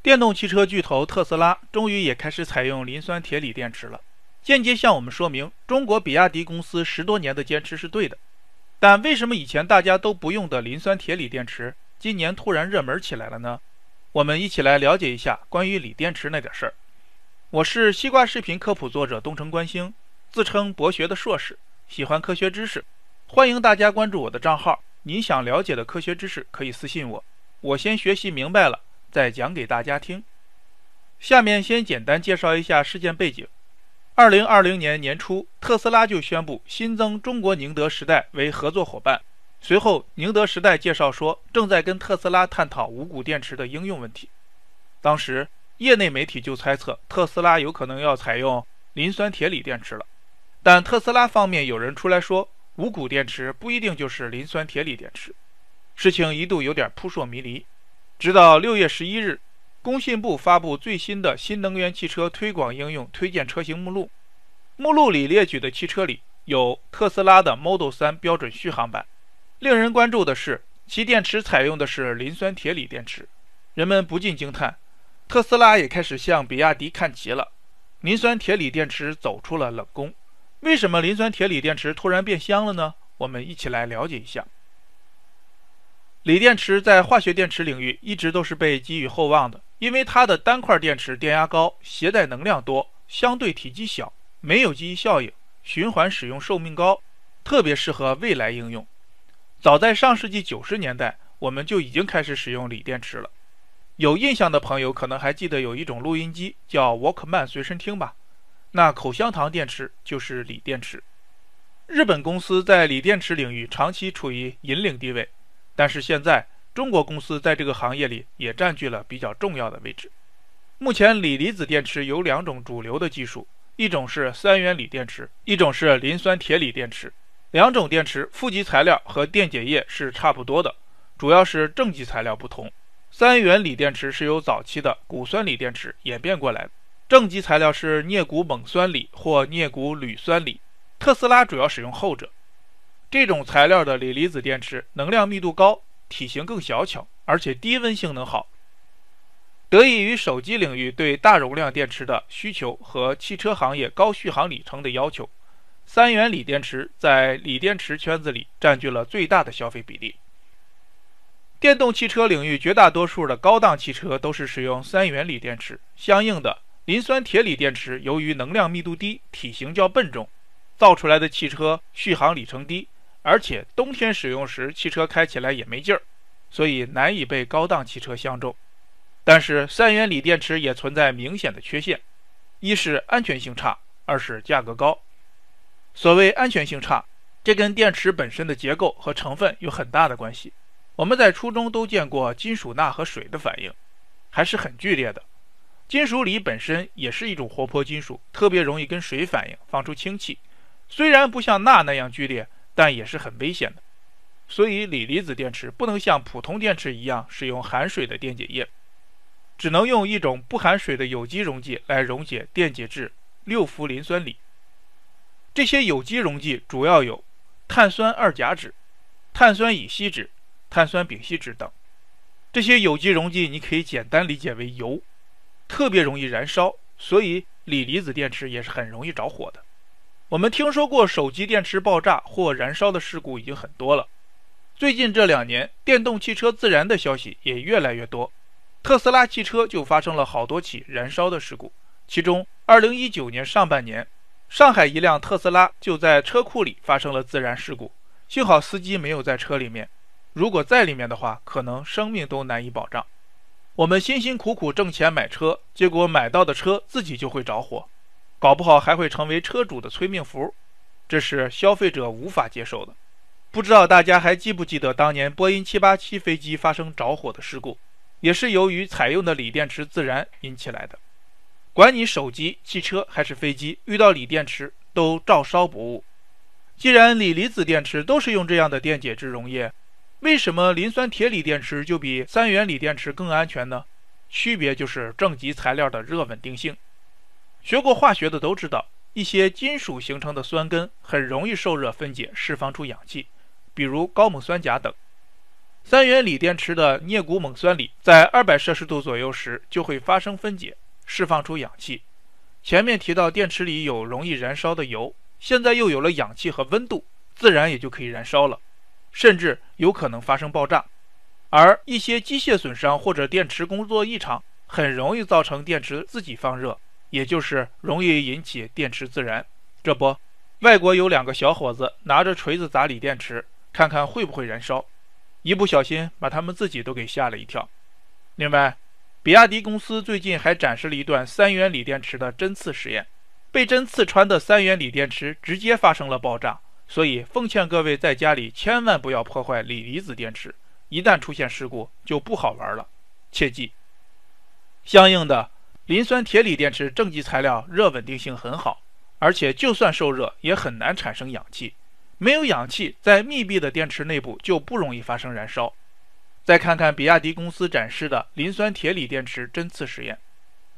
电动汽车巨头特斯拉终于也开始采用磷酸铁锂电池了，间接向我们说明中国比亚迪公司十多年的坚持是对的。但为什么以前大家都不用的磷酸铁锂电池今年突然热门起来了呢？我们一起来了解一下关于锂电池那点事儿。我是西瓜视频科普作者东城关星，自称博学的硕士，喜欢科学知识，欢迎大家关注我的账号。您想了解的科学知识可以私信我，我先学习明白了。再讲给大家听。下面先简单介绍一下事件背景。二零二零年年初，特斯拉就宣布新增中国宁德时代为合作伙伴。随后，宁德时代介绍说，正在跟特斯拉探讨无钴电池的应用问题。当时，业内媒体就猜测特斯拉有可能要采用磷酸铁锂电池了。但特斯拉方面有人出来说，无钴电池不一定就是磷酸铁锂电池。事情一度有点扑朔迷离。直到六月十一日，工信部发布最新的新能源汽车推广应用推荐车型目录，目录里列举的汽车里有特斯拉的 Model 3标准续航版。令人关注的是，其电池采用的是磷酸铁锂电池，人们不禁惊叹，特斯拉也开始向比亚迪看齐了。磷酸铁锂电池走出了冷宫，为什么磷酸铁锂电池突然变香了呢？我们一起来了解一下。锂电池在化学电池领域一直都是被寄予厚望的，因为它的单块电池电压高，携带能量多，相对体积小，没有记忆效应，循环使用寿命高，特别适合未来应用。早在上世纪九十年代，我们就已经开始使用锂电池了。有印象的朋友可能还记得有一种录音机叫 Walkman 随身听吧？那口香糖电池就是锂电池。日本公司在锂电池领域长期处于引领地位。但是现在，中国公司在这个行业里也占据了比较重要的位置。目前，锂离子电池有两种主流的技术，一种是三元锂电池，一种是磷酸铁锂电池。两种电池负极材料和电解液是差不多的，主要是正极材料不同。三元锂电池是由早期的钴酸锂电池演变过来，正极材料是镍钴锰酸锂或镍钴铝酸锂，特斯拉主要使用后者。这种材料的锂离子电池能量密度高，体型更小巧，而且低温性能好。得益于手机领域对大容量电池的需求和汽车行业高续航里程的要求，三元锂电池在锂电池圈子里占据了最大的消费比例。电动汽车领域绝大多数的高档汽车都是使用三元锂电池，相应的磷酸铁锂电池由于能量密度低、体型较笨重，造出来的汽车续航里程低。而且冬天使用时，汽车开起来也没劲儿，所以难以被高档汽车相中。但是三元锂电池也存在明显的缺陷，一是安全性差，二是价格高。所谓安全性差，这跟电池本身的结构和成分有很大的关系。我们在初中都见过金属钠和水的反应，还是很剧烈的。金属锂本身也是一种活泼金属，特别容易跟水反应放出氢气，虽然不像钠那样剧烈。但也是很危险的，所以锂离子电池不能像普通电池一样使用含水的电解液，只能用一种不含水的有机溶剂来溶解电解质六氟磷酸锂。这些有机溶剂主要有碳酸二甲酯、碳酸乙烯酯、碳酸丙烯酯等。这些有机溶剂你可以简单理解为油，特别容易燃烧，所以锂离子电池也是很容易着火的。我们听说过手机电池爆炸或燃烧的事故已经很多了，最近这两年电动汽车自燃的消息也越来越多，特斯拉汽车就发生了好多起燃烧的事故。其中，2019年上半年，上海一辆特斯拉就在车库里发生了自燃事故，幸好司机没有在车里面，如果在里面的话，可能生命都难以保障。我们辛辛苦苦挣钱买车，结果买到的车自己就会着火。搞不好还会成为车主的催命符，这是消费者无法接受的。不知道大家还记不记得当年波音七八七飞机发生着火的事故，也是由于采用的锂电池自燃引起来的。管你手机、汽车还是飞机，遇到锂电池都照烧不误。既然锂离子电池都是用这样的电解质溶液，为什么磷酸铁锂电池就比三元锂电池更安全呢？区别就是正极材料的热稳定性。学过化学的都知道，一些金属形成的酸根很容易受热分解，释放出氧气，比如高锰酸钾等。三元锂电池的镍钴锰酸锂在二百摄氏度左右时就会发生分解，释放出氧气。前面提到电池里有容易燃烧的油，现在又有了氧气和温度，自然也就可以燃烧了，甚至有可能发生爆炸。而一些机械损伤或者电池工作异常，很容易造成电池自己放热。也就是容易引起电池自燃。这不，外国有两个小伙子拿着锤子砸锂电池，看看会不会燃烧，一不小心把他们自己都给吓了一跳。另外，比亚迪公司最近还展示了一段三元锂电池的针刺实验，被针刺穿的三元锂电池直接发生了爆炸。所以，奉劝各位在家里千万不要破坏锂离子电池，一旦出现事故就不好玩了。切记，相应的。磷酸铁锂电池正极材料热稳定性很好，而且就算受热也很难产生氧气，没有氧气在密闭的电池内部就不容易发生燃烧。再看看比亚迪公司展示的磷酸铁锂电池针刺实验，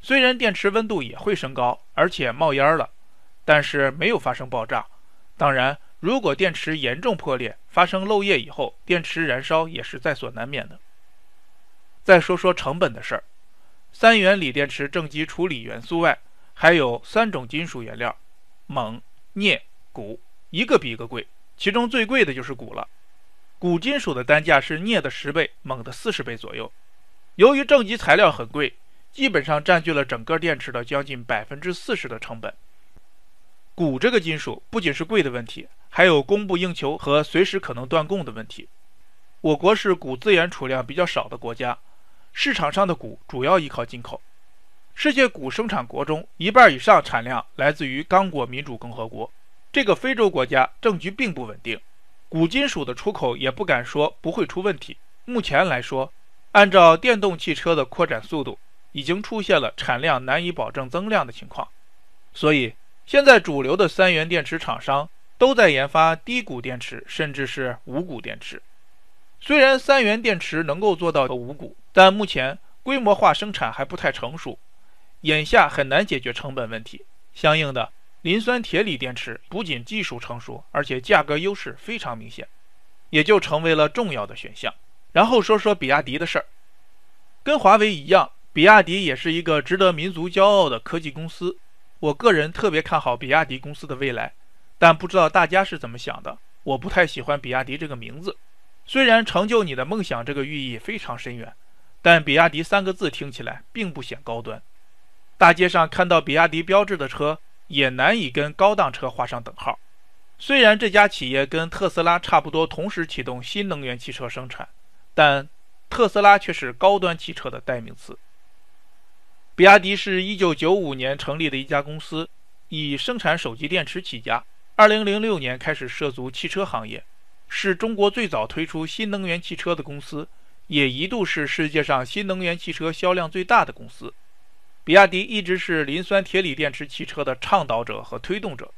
虽然电池温度也会升高，而且冒烟了，但是没有发生爆炸。当然，如果电池严重破裂发生漏液以后，电池燃烧也是在所难免的。再说说成本的事儿。三元锂电池正极处理元素外，还有三种金属原料：锰、镍、钴，一个比一个贵。其中最贵的就是钴了，钴金属的单价是镍的十倍，锰的四十倍左右。由于正极材料很贵，基本上占据了整个电池的将近百分之四十的成本。钴这个金属不仅是贵的问题，还有供不应求和随时可能断供的问题。我国是钴资源储量比较少的国家。市场上的钴主要依靠进口，世界钴生产国中一半以上产量来自于刚果民主共和国，这个非洲国家政局并不稳定，钴金属的出口也不敢说不会出问题。目前来说，按照电动汽车的扩展速度，已经出现了产量难以保证增量的情况，所以现在主流的三元电池厂商都在研发低钴电池，甚至是无钴电池。虽然三元电池能够做到无钴。但目前规模化生产还不太成熟，眼下很难解决成本问题。相应的，磷酸铁锂电池不仅技术成熟，而且价格优势非常明显，也就成为了重要的选项。然后说说比亚迪的事儿，跟华为一样，比亚迪也是一个值得民族骄傲的科技公司。我个人特别看好比亚迪公司的未来，但不知道大家是怎么想的。我不太喜欢比亚迪这个名字，虽然“成就你的梦想”这个寓意非常深远。但“比亚迪”三个字听起来并不显高端，大街上看到比亚迪标志的车也难以跟高档车画上等号。虽然这家企业跟特斯拉差不多同时启动新能源汽车生产，但特斯拉却是高端汽车的代名词。比亚迪是一九九五年成立的一家公司，以生产手机电池起家，二零零六年开始涉足汽车行业，是中国最早推出新能源汽车的公司。也一度是世界上新能源汽车销量最大的公司。比亚迪一直是磷酸铁锂电池汽车的倡导者和推动者，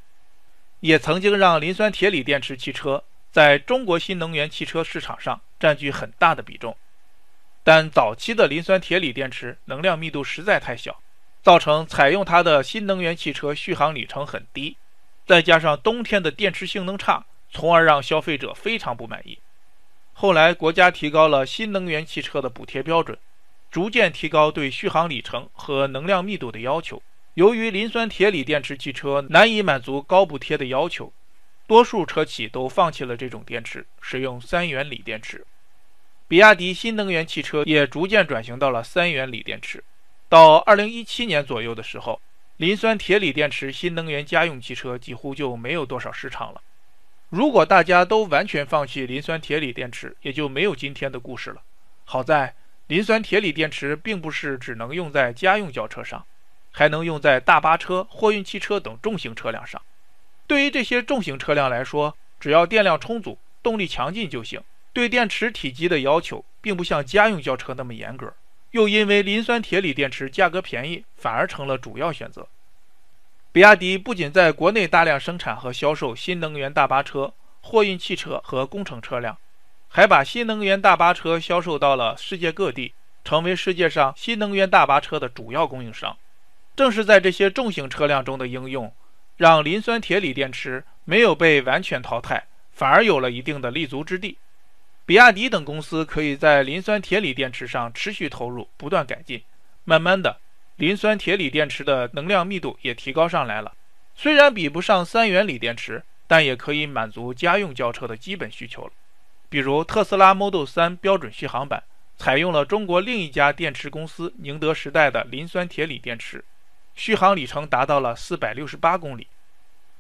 也曾经让磷酸铁锂电池汽车在中国新能源汽车市场上占据很大的比重。但早期的磷酸铁锂电池能量密度实在太小，造成采用它的新能源汽车续航里程很低，再加上冬天的电池性能差，从而让消费者非常不满意。后来，国家提高了新能源汽车的补贴标准，逐渐提高对续航里程和能量密度的要求。由于磷酸铁锂电池汽车难以满足高补贴的要求，多数车企都放弃了这种电池，使用三元锂电池。比亚迪新能源汽车也逐渐转型到了三元锂电池。到2017年左右的时候，磷酸铁锂电池新能源家用汽车几乎就没有多少市场了。如果大家都完全放弃磷酸铁锂电池，也就没有今天的故事了。好在磷酸铁锂电池并不是只能用在家用轿车上，还能用在大巴车、货运汽车等重型车辆上。对于这些重型车辆来说，只要电量充足、动力强劲就行，对电池体积的要求并不像家用轿车那么严格。又因为磷酸铁锂电池价格便宜，反而成了主要选择。比亚迪不仅在国内大量生产和销售新能源大巴车、货运汽车和工程车辆，还把新能源大巴车销售到了世界各地，成为世界上新能源大巴车的主要供应商。正是在这些重型车辆中的应用，让磷酸铁锂电池没有被完全淘汰，反而有了一定的立足之地。比亚迪等公司可以在磷酸铁锂电池上持续投入，不断改进，慢慢的。磷酸铁锂电池的能量密度也提高上来了，虽然比不上三元锂电池，但也可以满足家用轿车的基本需求了。比如特斯拉 Model 3标准续航版采用了中国另一家电池公司宁德时代的磷酸铁锂电池，续航里程达到了468公里。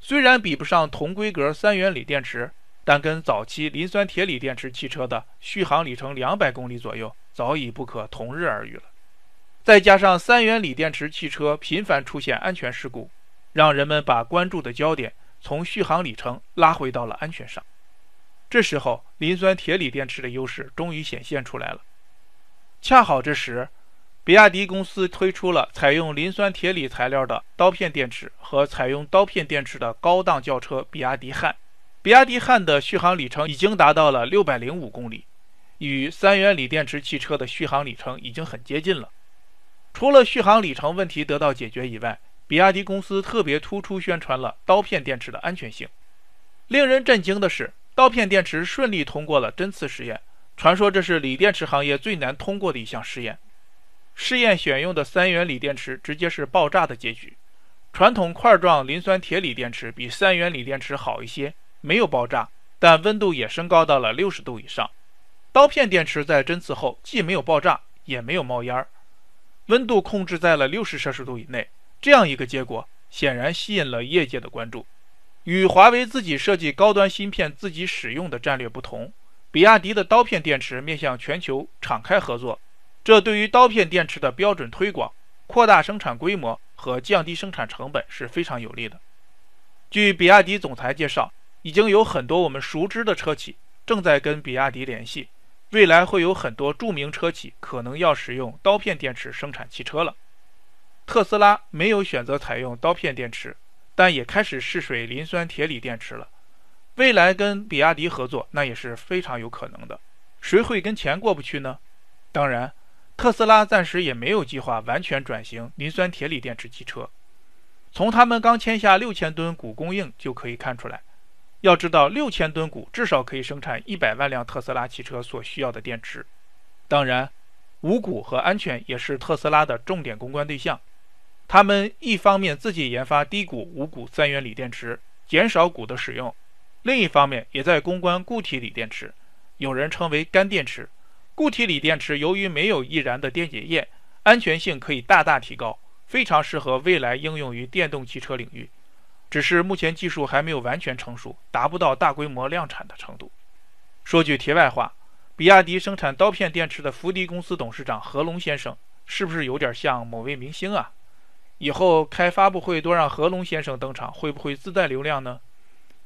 虽然比不上同规格三元锂电池，但跟早期磷酸铁锂电池汽车的续航里程两百公里左右早已不可同日而语了。再加上三元锂电池汽车频繁出现安全事故，让人们把关注的焦点从续航里程拉回到了安全上。这时候，磷酸铁锂电池的优势终于显现出来了。恰好这时，比亚迪公司推出了采用磷酸铁锂材料的刀片电池和采用刀片电池的高档轿车比亚迪汉。比亚迪汉的续航里程已经达到了六百零五公里，与三元锂电池汽车的续航里程已经很接近了。除了续航里程问题得到解决以外，比亚迪公司特别突出宣传了刀片电池的安全性。令人震惊的是，刀片电池顺利通过了针刺实验。传说这是锂电池行业最难通过的一项试验。试验选用的三元锂电池直接是爆炸的结局。传统块状磷酸铁锂电池比三元锂电池好一些，没有爆炸，但温度也升高到了六十度以上。刀片电池在针刺后既没有爆炸，也没有冒烟儿。温度控制在了六十摄氏度以内，这样一个结果显然吸引了业界的关注。与华为自己设计高端芯片、自己使用的战略不同，比亚迪的刀片电池面向全球敞开合作，这对于刀片电池的标准推广、扩大生产规模和降低生产成本是非常有利的。据比亚迪总裁介绍，已经有很多我们熟知的车企正在跟比亚迪联系。未来会有很多著名车企可能要使用刀片电池生产汽车了。特斯拉没有选择采用刀片电池，但也开始试水磷酸铁锂电池了。未来跟比亚迪合作，那也是非常有可能的。谁会跟钱过不去呢？当然，特斯拉暂时也没有计划完全转型磷酸铁锂电池汽车。从他们刚签下六千吨钴供应就可以看出来。要知道，六千吨钴至少可以生产一百万辆特斯拉汽车所需要的电池。当然，无钴和安全也是特斯拉的重点公关对象。他们一方面自己研发低钴、无钴三元锂电池，减少钴的使用；另一方面，也在公关固体锂电池，有人称为干电池。固体锂电池由于没有易燃的电解液，安全性可以大大提高，非常适合未来应用于电动汽车领域。只是目前技术还没有完全成熟，达不到大规模量产的程度。说句题外话，比亚迪生产刀片电池的福迪公司董事长何龙先生，是不是有点像某位明星啊？以后开发布会多让何龙先生登场，会不会自带流量呢？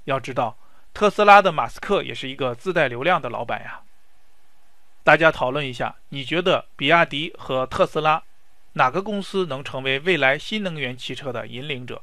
要知道，特斯拉的马斯克也是一个自带流量的老板呀。大家讨论一下，你觉得比亚迪和特斯拉哪个公司能成为未来新能源汽车的引领者？